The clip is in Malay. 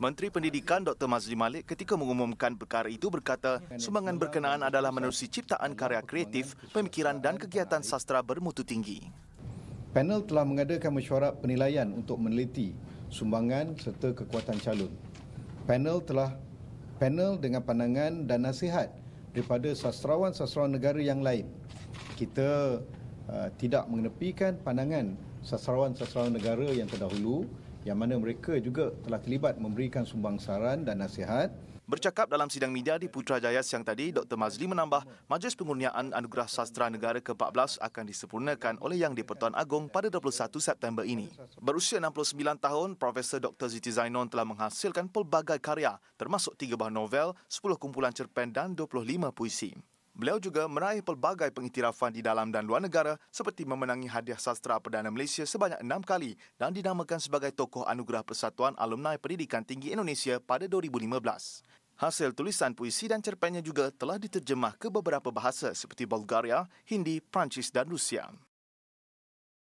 Menteri Pendidikan Dr. Mazli Malik ketika mengumumkan perkara itu berkata, sumbangan berkenaan adalah menerusi ciptaan karya kreatif, pemikiran dan kegiatan sastra bermutu tinggi. Panel telah mengadakan mesyuarat penilaian untuk meneliti sumbangan serta kekuatan calon. Panel telah panel dengan pandangan dan nasihat daripada sastrawan-sastrawan negara yang lain. Kita uh, tidak mengenepikan pandangan sastrawan-sastrawan negara yang terdahulu yang mana mereka juga telah terlibat memberikan sumbang saran dan nasihat. Bercakap dalam sidang media di Putrajaya siang tadi, Dr. Mazli menambah Majlis Pengurniaan Anugerah Sastra Negara ke-14 akan disempurnakan oleh Yang Dipertuan pertuan Agong pada 21 September ini. Berusia 69 tahun, Profesor Dr. Ziti Zainon telah menghasilkan pelbagai karya termasuk 3 buah novel, 10 kumpulan cerpen dan 25 puisi. Beliau juga meraih pelbagai pengiktirafan di dalam dan luar negara seperti memenangi hadiah sastra Perdana Malaysia sebanyak enam kali dan dinamakan sebagai tokoh anugerah Persatuan Alumni Pendidikan Tinggi Indonesia pada 2015. Hasil tulisan puisi dan cerpennya juga telah diterjemah ke beberapa bahasa seperti Bulgaria, Hindi, Perancis dan Rusia.